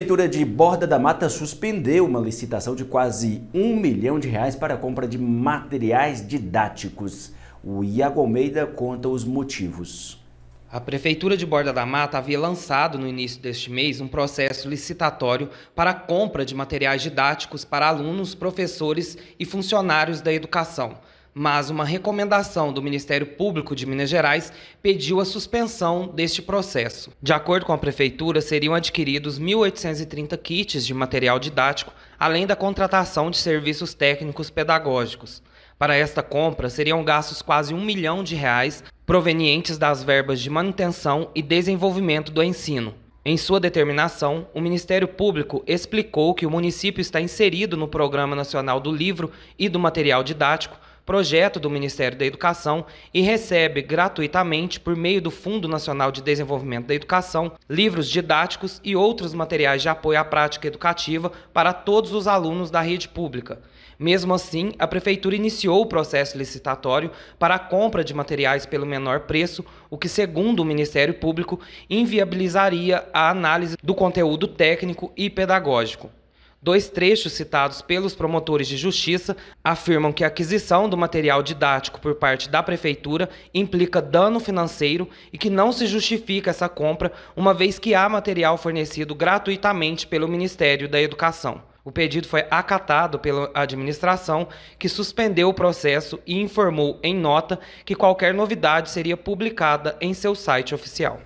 A Prefeitura de Borda da Mata suspendeu uma licitação de quase um milhão de reais para a compra de materiais didáticos. O Iago Almeida conta os motivos. A Prefeitura de Borda da Mata havia lançado no início deste mês um processo licitatório para a compra de materiais didáticos para alunos, professores e funcionários da educação mas uma recomendação do Ministério Público de Minas Gerais pediu a suspensão deste processo. De acordo com a Prefeitura, seriam adquiridos 1.830 kits de material didático, além da contratação de serviços técnicos pedagógicos. Para esta compra, seriam gastos quase um milhão de reais provenientes das verbas de manutenção e desenvolvimento do ensino. Em sua determinação, o Ministério Público explicou que o município está inserido no Programa Nacional do Livro e do Material Didático, projeto do Ministério da Educação e recebe gratuitamente, por meio do Fundo Nacional de Desenvolvimento da Educação, livros didáticos e outros materiais de apoio à prática educativa para todos os alunos da rede pública. Mesmo assim, a Prefeitura iniciou o processo licitatório para a compra de materiais pelo menor preço, o que, segundo o Ministério Público, inviabilizaria a análise do conteúdo técnico e pedagógico. Dois trechos citados pelos promotores de justiça afirmam que a aquisição do material didático por parte da prefeitura implica dano financeiro e que não se justifica essa compra, uma vez que há material fornecido gratuitamente pelo Ministério da Educação. O pedido foi acatado pela administração, que suspendeu o processo e informou em nota que qualquer novidade seria publicada em seu site oficial.